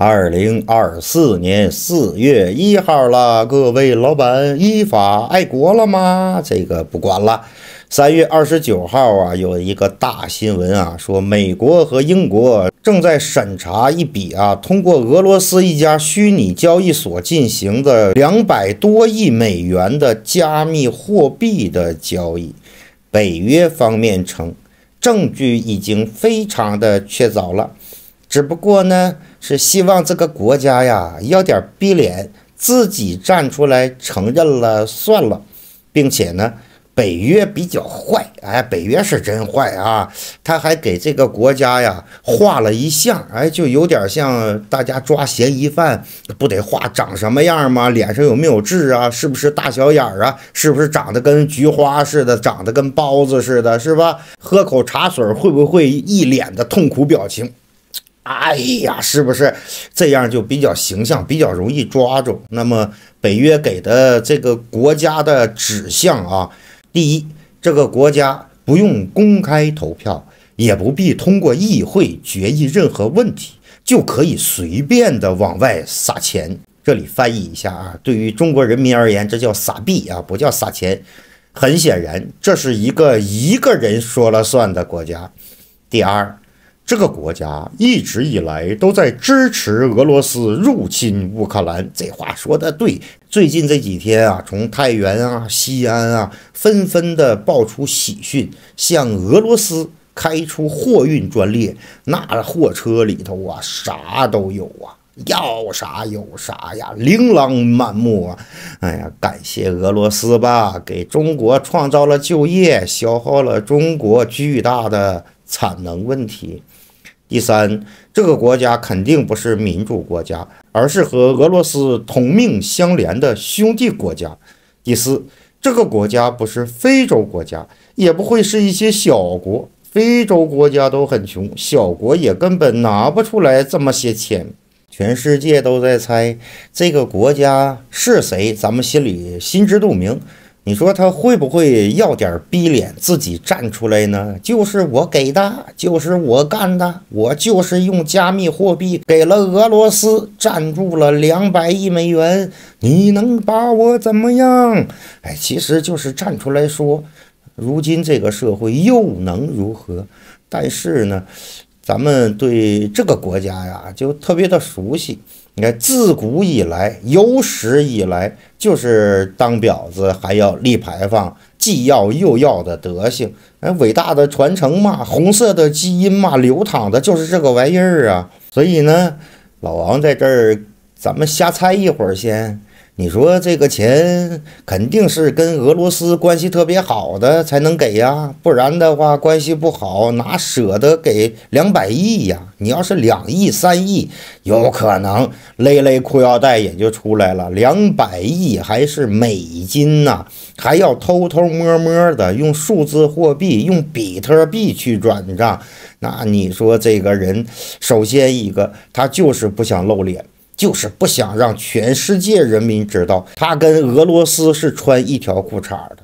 二零二四年四月一号了，各位老板，依法爱国了吗？这个不管了。三月二十九号啊，有一个大新闻啊，说美国和英国正在审查一笔啊，通过俄罗斯一家虚拟交易所进行的两百多亿美元的加密货币的交易。北约方面称，证据已经非常的确凿了。只不过呢，是希望这个国家呀，要点逼脸，自己站出来承认了算了，并且呢，北约比较坏，哎，北约是真坏啊，他还给这个国家呀画了一像，哎，就有点像大家抓嫌疑犯，不得画长什么样吗？脸上有没有痣啊？是不是大小眼儿啊？是不是长得跟菊花似的？长得跟包子似的，是吧？喝口茶水会不会一脸的痛苦表情？哎呀，是不是这样就比较形象，比较容易抓住？那么北约给的这个国家的指向啊，第一，这个国家不用公开投票，也不必通过议会决议任何问题，就可以随便的往外撒钱。这里翻译一下啊，对于中国人民而言，这叫撒币啊，不叫撒钱。很显然，这是一个一个人说了算的国家。第二。这个国家一直以来都在支持俄罗斯入侵乌克兰，这话说的对。最近这几天啊，从太原啊、西安啊，纷纷的爆出喜讯，向俄罗斯开出货运专列，那货车里头啊，啥都有啊，要啥有啥呀，琳琅满目啊。哎呀，感谢俄罗斯吧，给中国创造了就业，消耗了中国巨大的产能问题。第三，这个国家肯定不是民主国家，而是和俄罗斯同命相连的兄弟国家。第四，这个国家不是非洲国家，也不会是一些小国。非洲国家都很穷，小国也根本拿不出来这么些钱。全世界都在猜这个国家是谁，咱们心里心知肚明。你说他会不会要点逼脸，自己站出来呢？就是我给的，就是我干的，我就是用加密货币给了俄罗斯，赞助了两百亿美元，你能把我怎么样？哎，其实就是站出来说，如今这个社会又能如何？但是呢，咱们对这个国家呀，就特别的熟悉。你看，自古以来，有史以来，就是当婊子还要立牌坊，既要又要的德行。哎，伟大的传承嘛，红色的基因嘛，流淌的就是这个玩意儿啊。所以呢，老王在这儿，咱们瞎猜一会儿先。你说这个钱肯定是跟俄罗斯关系特别好的才能给呀，不然的话关系不好，哪舍得给两百亿呀？你要是两亿、三亿，有可能勒勒裤腰带也就出来了。两百亿还是美金呐，还要偷偷摸摸的用数字货币、用比特币去转账，那你说这个人，首先一个他就是不想露脸。就是不想让全世界人民知道他跟俄罗斯是穿一条裤衩的。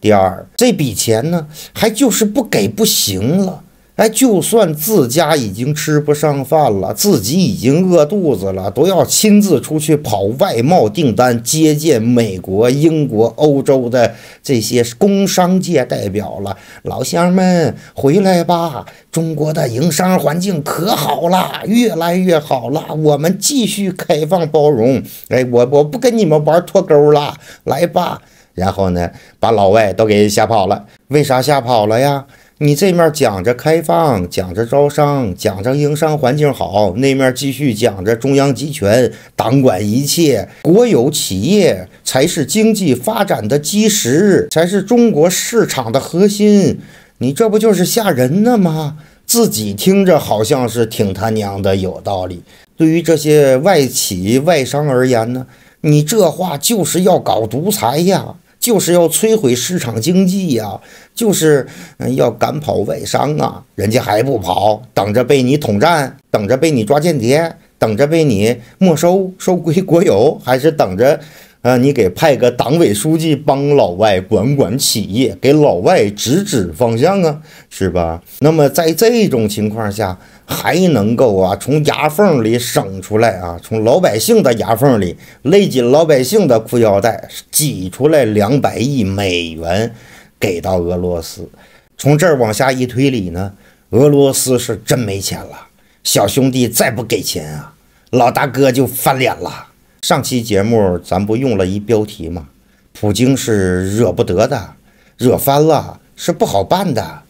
第二，这笔钱呢，还就是不给不行了。哎，就算自家已经吃不上饭了，自己已经饿肚子了，都要亲自出去跑外贸订单，接见美国、英国、欧洲的这些工商界代表了。老乡们，回来吧！中国的营商环境可好了，越来越好了。我们继续开放包容。哎，我我不跟你们玩脱钩了，来吧。然后呢，把老外都给吓跑了。为啥吓跑了呀？你这面讲着开放，讲着招商，讲着营商环境好，那面继续讲着中央集权，党管一切，国有企业才是经济发展的基石，才是中国市场的核心。你这不就是吓人呢吗？自己听着好像是挺他娘的有道理。对于这些外企外商而言呢，你这话就是要搞独裁呀！就是要摧毁市场经济呀，就是嗯要赶跑外商啊，人家还不跑，等着被你统战，等着被你抓间谍，等着被你没收收归国有，还是等着啊你给派个党委书记帮老外管管企业，给老外指指方向啊，是吧？那么在这种情况下。还能够啊，从牙缝里省出来啊，从老百姓的牙缝里勒紧老百姓的裤腰带，挤出来两百亿美元给到俄罗斯。从这儿往下一推理呢，俄罗斯是真没钱了。小兄弟再不给钱啊，老大哥就翻脸了。上期节目咱不用了一标题吗？普京是惹不得的，惹翻了是不好办的。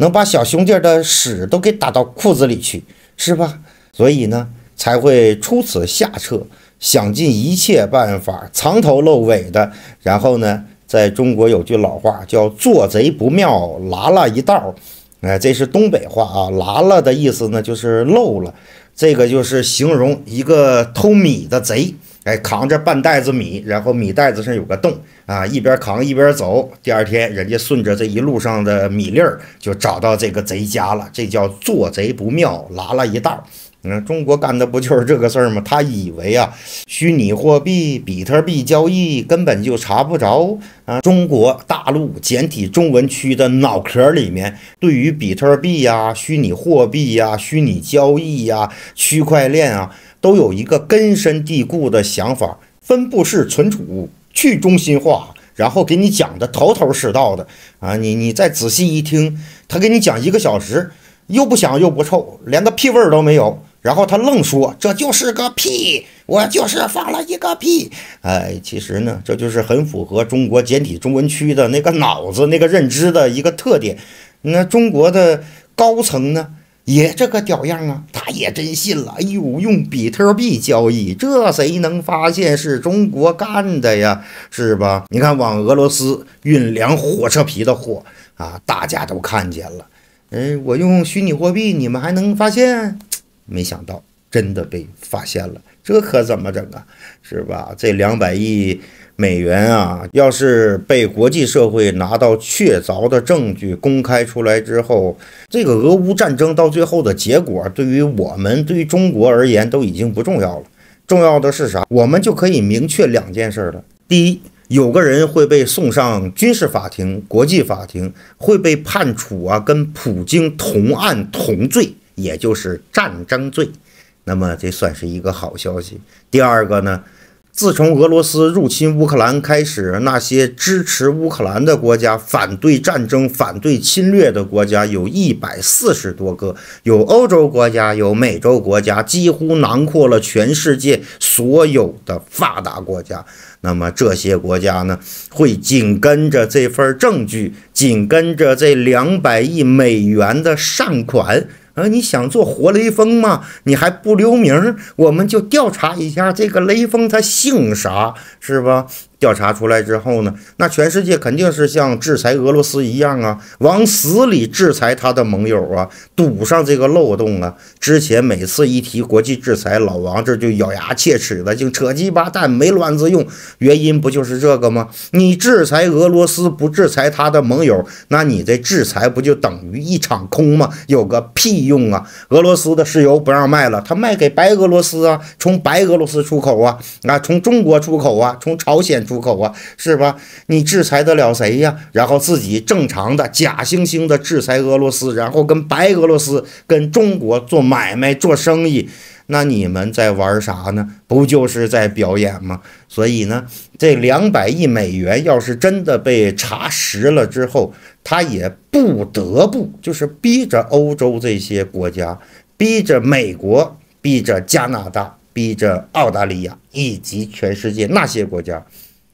能把小兄弟的屎都给打到裤子里去，是吧？所以呢，才会出此下策，想尽一切办法藏头露尾的。然后呢，在中国有句老话叫“做贼不妙，拉拉一道”。哎，这是东北话啊，“拉拉”的意思呢，就是漏了。这个就是形容一个偷米的贼。哎，扛着半袋子米，然后米袋子上有个洞啊，一边扛一边走。第二天，人家顺着这一路上的米粒儿就找到这个贼家了。这叫做贼不妙，拉了一道儿。嗯、看，中国干的不就是这个事儿吗？他以为啊，虚拟货币、比特币交易根本就查不着啊。中国大陆简体中文区的脑壳里面，对于比特币呀、虚拟货币呀、虚拟交易呀、区块链啊。都有一个根深蒂固的想法：分布式存储、去中心化，然后给你讲的头头是道的啊！你你再仔细一听，他给你讲一个小时，又不响又不臭，连个屁味都没有，然后他愣说这就是个屁，我就是放了一个屁。哎，其实呢，这就是很符合中国简体中文区的那个脑子、那个认知的一个特点。那中国的高层呢？也这个屌样啊！他也真信了。哎呦，用比特币交易，这谁能发现是中国干的呀？是吧？你看往俄罗斯运粮火车皮的货啊，大家都看见了。嗯，我用虚拟货币，你们还能发现？没想到真的被发现了，这可怎么整啊？是吧？这两百亿。美元啊，要是被国际社会拿到确凿的证据公开出来之后，这个俄乌战争到最后的结果，对于我们、对中国而言都已经不重要了。重要的是啥？我们就可以明确两件事了：第一，有个人会被送上军事法庭、国际法庭，会被判处啊跟普京同案同罪，也就是战争罪。那么这算是一个好消息。第二个呢？自从俄罗斯入侵乌克兰开始，那些支持乌克兰的国家、反对战争、反对侵略的国家有一百四十多个，有欧洲国家，有美洲国家，几乎囊括了全世界所有的发达国家。那么这些国家呢，会紧跟着这份证据，紧跟着这两百亿美元的善款。那你想做活雷锋吗？你还不留名我们就调查一下这个雷锋他姓啥，是吧？调查出来之后呢？那全世界肯定是像制裁俄罗斯一样啊，往死里制裁他的盟友啊，堵上这个漏洞啊。之前每次一提国际制裁，老王这就咬牙切齿的，净扯鸡巴蛋，没卵子用。原因不就是这个吗？你制裁俄罗斯，不制裁他的盟友，那你这制裁不就等于一场空吗？有个屁用啊！俄罗斯的石油不让卖了，他卖给白俄罗斯啊，从白俄罗斯出口啊，啊，从中国出口啊，从朝鲜。出口啊，是吧？你制裁得了谁呀？然后自己正常的假惺惺的制裁俄罗斯，然后跟白俄罗斯、跟中国做买卖、做生意，那你们在玩啥呢？不就是在表演吗？所以呢，这两百亿美元要是真的被查实了之后，他也不得不就是逼着欧洲这些国家，逼着美国，逼着加拿大，逼着澳大利亚以及全世界那些国家。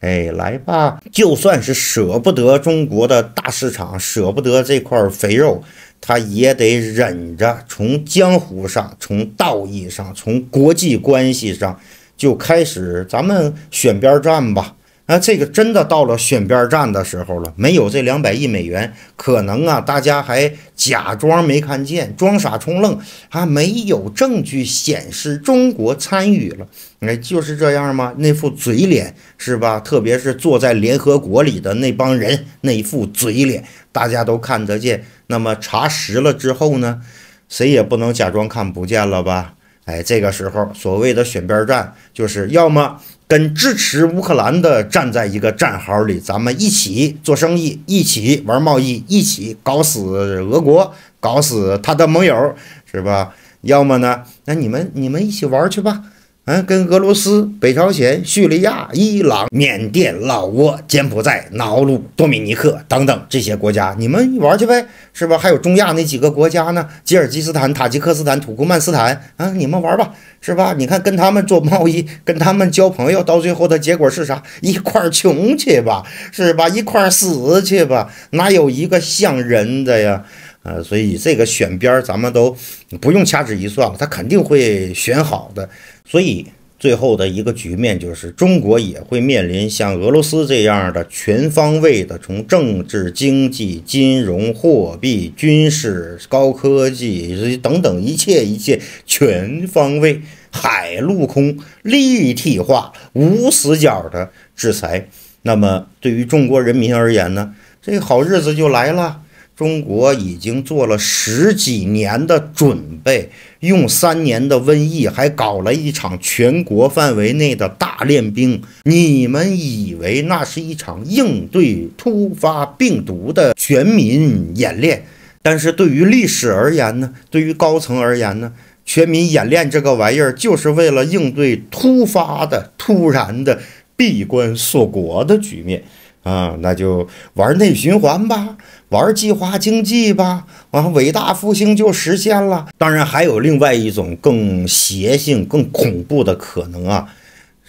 哎，来吧！就算是舍不得中国的大市场，舍不得这块肥肉，他也得忍着。从江湖上，从道义上，从国际关系上，就开始咱们选边站吧。啊，这个真的到了选边站的时候了。没有这两百亿美元，可能啊，大家还假装没看见，装傻充愣。啊，没有证据显示中国参与了，哎，就是这样吗？那副嘴脸是吧？特别是坐在联合国里的那帮人那副嘴脸，大家都看得见。那么查实了之后呢，谁也不能假装看不见了吧？哎，这个时候所谓的选边站，就是要么。跟支持乌克兰的站在一个战壕里，咱们一起做生意，一起玩贸易，一起搞死俄国，搞死他的盟友，是吧？要么呢，那你们你们一起玩去吧。啊，跟俄罗斯、北朝鲜、叙利亚、伊朗、缅甸、老挝、柬埔寨、瑙鲁、多米尼克等等这些国家，你们玩去呗，是吧？还有中亚那几个国家呢？吉尔吉斯坦、塔吉克斯坦、土库曼斯坦，啊，你们玩吧，是吧？你看跟他们做贸易，跟他们交朋友，到最后的结果是啥？一块穷去吧，是吧？一块死去吧，哪有一个像人的呀？啊，所以这个选边，咱们都不用掐指一算了，他肯定会选好的。所以，最后的一个局面就是，中国也会面临像俄罗斯这样的全方位的，从政治、经济、金融、货币、军事、高科技等等一切一切全方位、海陆空立体化、无死角的制裁。那么，对于中国人民而言呢？这好日子就来了。中国已经做了十几年的准备，用三年的瘟疫，还搞了一场全国范围内的大练兵。你们以为那是一场应对突发病毒的全民演练？但是对于历史而言呢？对于高层而言呢？全民演练这个玩意儿，就是为了应对突发的、突然的闭关锁国的局面。啊，那就玩内循环吧，玩计划经济吧，完，伟大复兴就实现了。当然，还有另外一种更邪性、更恐怖的可能啊，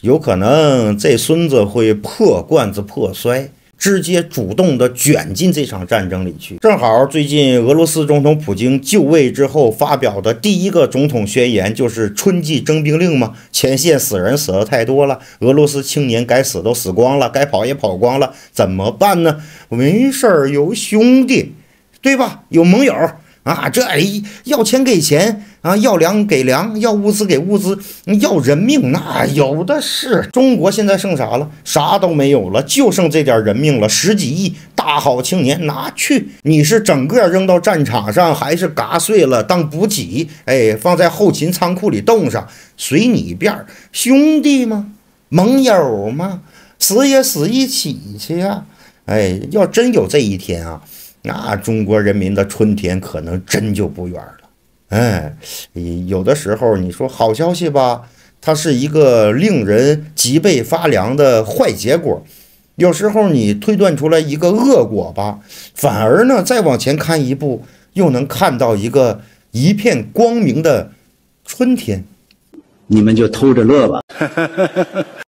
有可能这孙子会破罐子破摔。直接主动地卷进这场战争里去，正好最近俄罗斯总统普京就位之后发表的第一个总统宣言就是春季征兵令嘛。前线死人死的太多了，俄罗斯青年该死都死光了，该跑也跑光了，怎么办呢？没事儿，有兄弟，对吧？有盟友。啊，这哎，要钱给钱啊，要粮给粮，要物资给物资，要人命那有的是。中国现在剩啥了？啥都没有了，就剩这点人命了，十几亿大好青年拿去，你是整个扔到战场上，还是嘎碎了当补给？哎，放在后勤仓库里冻上，随你便。兄弟吗？盟友吗？死也死一起去啊！哎，要真有这一天啊！那中国人民的春天可能真就不远了，哎，有的时候你说好消息吧，它是一个令人脊背发凉的坏结果；有时候你推断出来一个恶果吧，反而呢再往前看一步，又能看到一个一片光明的春天，你们就偷着乐吧。